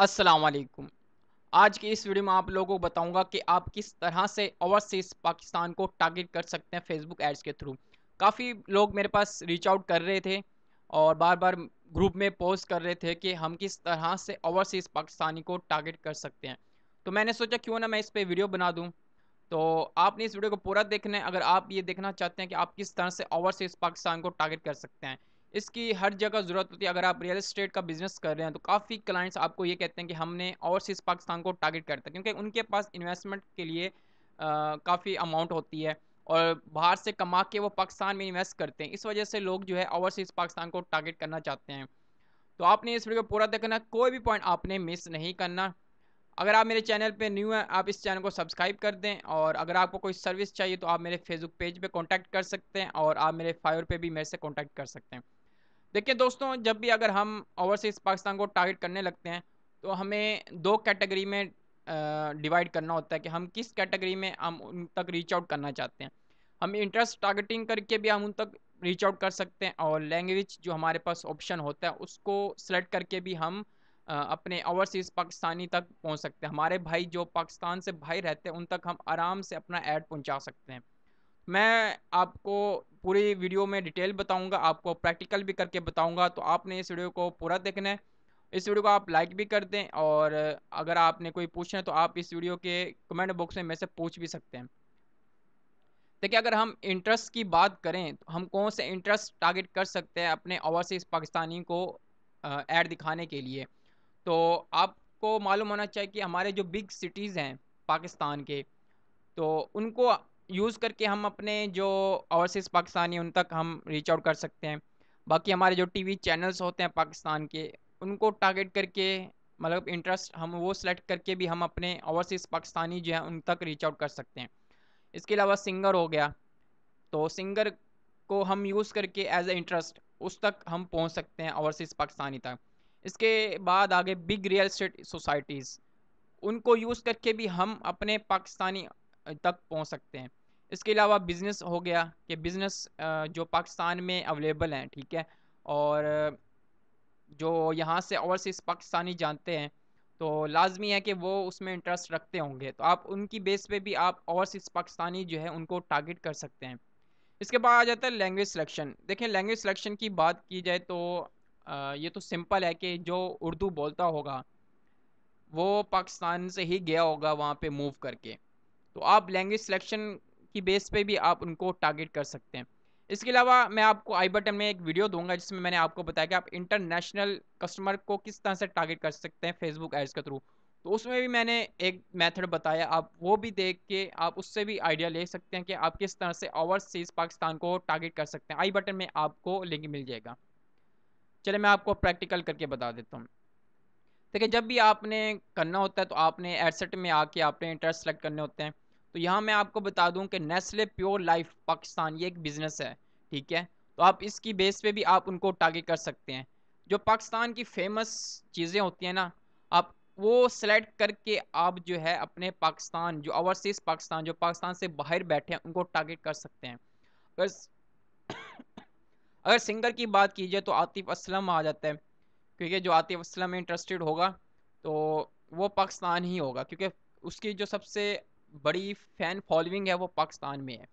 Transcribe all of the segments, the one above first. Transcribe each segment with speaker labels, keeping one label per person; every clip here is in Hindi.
Speaker 1: असलकुम आज की इस वीडियो में आप लोगों को बताऊंगा कि आप किस तरह से ओवरसीज पाकिस्तान को टारगेट कर सकते हैं फेसबुक एड्स के थ्रू काफ़ी लोग मेरे पास रीच आउट कर रहे थे और बार बार ग्रुप में पोस्ट कर रहे थे कि हम किस तरह से ओवरसीज़ पाकिस्तानी को टारगेट कर सकते हैं तो मैंने सोचा क्यों ना मैं इस पर वीडियो बना दूँ तो आपने इस वीडियो को पूरा देखना है अगर आप ये देखना चाहते हैं कि आप किस तरह से ओवरसीज़ पाकिस्तान को टारगेट कर सकते हैं इसकी हर जगह ज़रूरत होती है अगर आप रियल इस्टेट का बिज़नेस कर रहे हैं तो काफ़ी क्लाइंट्स आपको ये कहते हैं कि हमने ओवरसीज़ पाकिस्तान को टारगेट करता है क्योंकि उनके पास इन्वेस्टमेंट के लिए काफ़ी अमाउंट होती है और बाहर से कमा के वो पाकिस्तान में इन्वेस्ट करते हैं इस वजह से लोग जो है ओवरसीज़ पाकिस्तान को टारगेट करना चाहते हैं तो आपने इस वीडियो को पूरा देखना कोई भी पॉइंट आपने मिस नहीं करना अगर आप मेरे चैनल पे न्यू हैं आप इस चैनल को सब्सक्राइब कर दें और अगर आपको कोई सर्विस चाहिए तो आप मेरे फेसबुक पेज पे कांटेक्ट कर सकते हैं और आप मेरे फायर पे भी मेरे से कांटेक्ट कर सकते हैं देखिए दोस्तों जब भी अगर हम ओवरसीज पाकिस्तान को टारगेट करने लगते हैं तो हमें दो कैटेगरी में डिवाइड करना होता है कि हम किस कैटेगरी में हम उन तक रीच आउट करना चाहते हैं हम इंटरेस्ट टारगेटिंग करके भी हम उन तक रीच आउट कर सकते हैं और लैंग्वेज जो हमारे पास ऑप्शन होता है उसको सेलेक्ट करके भी हम अपने ओवरसीज़ पाकिस्तानी तक पहुंच सकते हैं हमारे भाई जो पाकिस्तान से भाई रहते हैं उन तक हम आराम से अपना ऐड पहुंचा सकते हैं मैं आपको पूरी वीडियो में डिटेल बताऊंगा आपको प्रैक्टिकल भी करके बताऊंगा तो आपने इस वीडियो को पूरा देखना है इस वीडियो को आप लाइक भी कर दें और अगर आपने कोई पूछना है तो आप इस वीडियो के कमेंट बॉक्स में मेरे से पूछ भी सकते हैं देखिए अगर हम इंटरेस्ट की बात करें तो हम कौन से इंटरेस्ट टारगेट कर सकते हैं अपने ओवरसीज़ पाकिस्तानी को ऐड दिखाने के लिए तो आपको मालूम होना चाहिए कि हमारे जो बिग सिटीज़ हैं पाकिस्तान के तो उनको यूज़ करके हम अपने जो ओवरसीज़ पाकिस्तानी उन तक हम रीच आउट कर सकते हैं बाकी हमारे जो टीवी चैनल्स होते हैं पाकिस्तान के उनको टारगेट करके मतलब इंटरेस्ट हम वो सेलेक्ट करके भी हम अपने ओवरसीज़ पाकिस्तानी जो है उन तक रीच आउट कर सकते हैं इसके अलावा सिंगर हो गया तो सिंगर को हम यूज़ करके एज ए इंटरेस्ट उस तक हम पहुंच सकते हैं ओवरसीज़ पाकिस्तानी तक इसके बाद आगे बिग रियल स्टेट सोसाइटीज़ उनको यूज़ करके भी हम अपने पाकिस्तानी तक पहुंच सकते हैं इसके अलावा बिज़नेस हो गया कि बिज़नेस जो पाकिस्तान में अवेलेबल हैं ठीक है और जो यहाँ से ओवरसीज़ पाकिस्तानी जानते हैं तो लाजमी है कि वो उसमें इंटरेस्ट रखते होंगे तो आप उनकी बेस पे भी आप ओवरसीज़ पाकिस्तानी जो है उनको टारगेट कर सकते हैं इसके बाद आ जाता है लैंग्वेज सिलेक्शन देखें लैंग्वेज सिलेक्शन की बात की जाए तो ये तो सिंपल है कि जो उर्दू बोलता होगा वो पाकिस्तान से ही गया होगा वहाँ पर मूव करके तो आप लैंग्वेज सिलेक्शन की बेस पे भी आप उनको टारगेट कर सकते हैं इसके अलावा मैं आपको आई बटन में एक वीडियो दूंगा जिसमें मैंने आपको बताया कि आप इंटरनेशनल कस्टमर को किस तरह से टारगेट कर सकते हैं फेसबुक एड्स के थ्रू तो उसमें भी मैंने एक मेथड बताया आप वो भी देख के आप उससे भी आइडिया ले सकते हैं कि आप किस तरह से ओवरसीज़ पाकिस्तान को टारगेट कर सकते हैं आई बटन में आपको लिंक मिल जाएगा चले मैं आपको प्रैक्टिकल करके बता देता हूँ देखिए जब भी आपने करना होता है तो आपने एडसेट में आके आपने इंटरेस्ट सेलेक्ट करने होते हैं तो यहाँ मैं आपको बता दूँ कि नेस्ले प्योर लाइफ पाकिस्तान ये एक बिज़नेस है ठीक है तो आप इसकी बेस पे भी आप उनको टारगेट कर सकते हैं जो पाकिस्तान की फेमस चीज़ें होती हैं ना आप वो सेलेक्ट करके आप जो है अपने पाकिस्तान जो ओवरसीज़ पाकिस्तान जो पाकिस्तान से बाहर बैठे हैं उनको टारगेट कर सकते हैं अगर अगर सिंगर की बात की जाए तो आतिफ असलम आ जाता है क्योंकि जो आतिफ असलम इंटरेस्टेड होगा तो वो पाकिस्तान ही होगा क्योंकि उसकी जो सबसे बड़ी फ़ैन फॉलोइंग है वो पाकिस्तान में है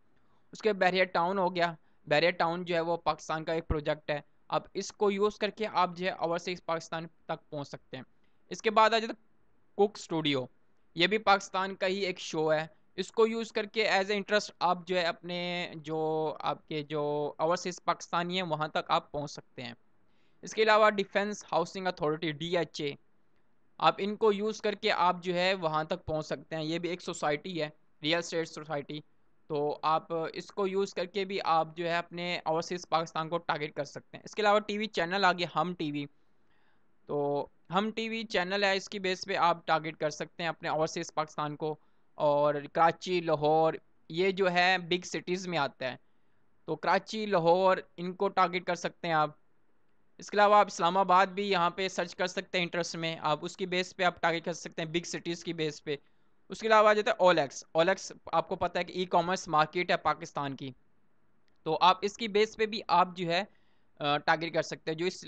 Speaker 1: उसके बैरियर टाउन हो गया बैरियर टाउन जो है वो पाकिस्तान का एक प्रोजेक्ट है अब इसको यूज़ करके आप जो है ओवरसीज पाकिस्तान तक पहुँच सकते हैं इसके बाद आ जाता कुक स्टूडियो ये भी पाकिस्तान का ही एक शो है इसको यूज़ करके एज ए इंटरेस्ट आप जो है अपने जो आपके जो ओवरसीज़ पाकिस्तानी हैं वहाँ तक आप पहुँच सकते हैं इसके अलावा defence housing authority D H A आप इनको यूज़ करके आप जो है वहाँ तक पहुँच सकते हैं ये भी एक सोसाइटी है रियल स्टेट सोसाइटी तो आप इसको यूज़ करके भी आप जो है अपने ओवरसीज़ पाकिस्तान को टारगेट कर सकते हैं इसके अलावा टीवी चैनल आ गया हम टीवी तो हम टीवी चैनल है इसकी बेस पे आप टारगेट कर सकते हैं अपने ओवरसीज़ पाकिस्तान को और कराची लाहौर ये जो है बिग सिटीज़ में आता है तो कराची लाहौर इनको टारगेट कर सकते हैं आप इसके अलावा आप इस्लामाबाद भी यहाँ पे सर्च कर सकते हैं इंटरेस्ट में आप उसकी बेस पे आप टारगेट कर सकते हैं बिग सिटीज़ की बेस पे उसके अलावा आ जाता है ओलेक्स ओलेक्स आपको पता है कि ई कॉमर्स मार्केट है पाकिस्तान की तो आप इसकी बेस पे भी आप जो है टारगेट कर सकते हैं जो इस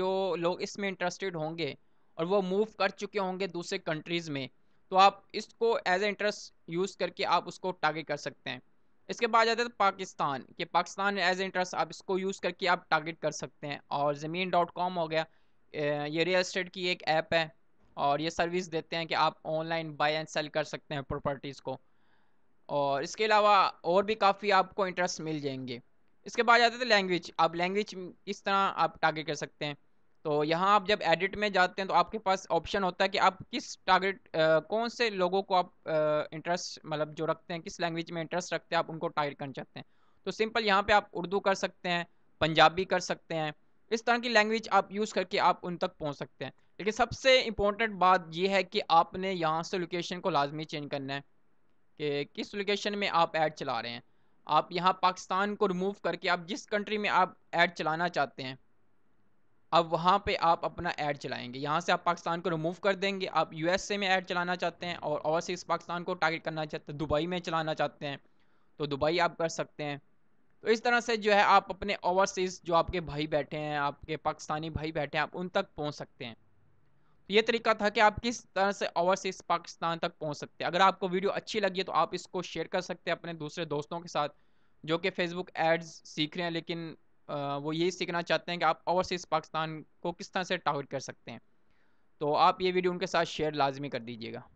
Speaker 1: जो लोग इसमें इंटरेस्टेड होंगे और वो मूव कर चुके होंगे दूसरे कंट्रीज़ में तो आप इसको एज ए इंटरेस्ट यूज़ करके आप उसको टारगेट कर सकते हैं इसके बाद जाते हैं पाकिस्तान कि पाकिस्तान एज इंटरेस्ट आप इसको यूज़ करके आप टारगेट कर सकते हैं और ज़मीन डॉट कॉम हो गया ये रियल इस्टेट की एक ऐप है और ये सर्विस देते हैं कि आप ऑनलाइन बाय एंड सेल कर सकते हैं प्रॉपर्टीज़ को और इसके अलावा और भी काफ़ी आपको इंटरेस्ट मिल जाएंगे इसके बाद जाते थे लैंग्वेज आप लैंग्वेज इस तरह आप टारगेट कर सकते हैं तो यहाँ आप जब एडिट में जाते हैं तो आपके पास ऑप्शन होता है कि आप किस टारगेट कौन से लोगों को आप इंटरेस्ट मतलब जो रखते हैं किस लैंग्वेज में इंटरेस्ट रखते हैं आप उनको टारगेट करना चाहते हैं तो सिंपल यहाँ पे आप उर्दू कर सकते हैं पंजाबी कर सकते हैं इस तरह की लैंग्वेज आप यूज़ करके आप उन तक पहुँच सकते हैं लेकिन सबसे इम्पोर्टेंट बात यह है कि आपने यहाँ से लोकेशन को लाजमी चेंज करना है कि किस लोकेशन में आप ऐड चला रहे हैं आप यहाँ पाकिस्तान को रिमूव करके आप जिस कंट्री में आप ऐड चलाना चाहते हैं अब वहाँ पे आप अपना ऐड चलाएंगे यहाँ से आप पाकिस्तान को रिमूव कर देंगे आप यूएसए में ऐड चलाना चाहते हैं और ओवरसीज पाकिस्तान को टारगेट करना चाहते हैं दुबई में चलाना चाहते हैं तो दुबई आप कर सकते हैं तो इस तरह से जो है आप अपने ओवरसीज़ जो आपके भाई बैठे हैं आपके पाकिस्तानी भाई बैठे हैं आप उन तक पहुँच सकते हैं तो ये तरीका था कि आप किस तरह से ओवरसीज पाकिस्तान तक पहुंच सकते हैं अगर आपको वीडियो अच्छी लगी है तो आप इसको शेयर कर सकते हैं अपने दूसरे दोस्तों के साथ जो कि फेसबुक एड्स सीख रहे हैं लेकिन वो यही सीखना चाहते हैं कि आप ओवरसीज़ पाकिस्तान को किस तरह से टारगेट कर सकते हैं तो आप ये वीडियो उनके साथ शेयर लाजमी कर दीजिएगा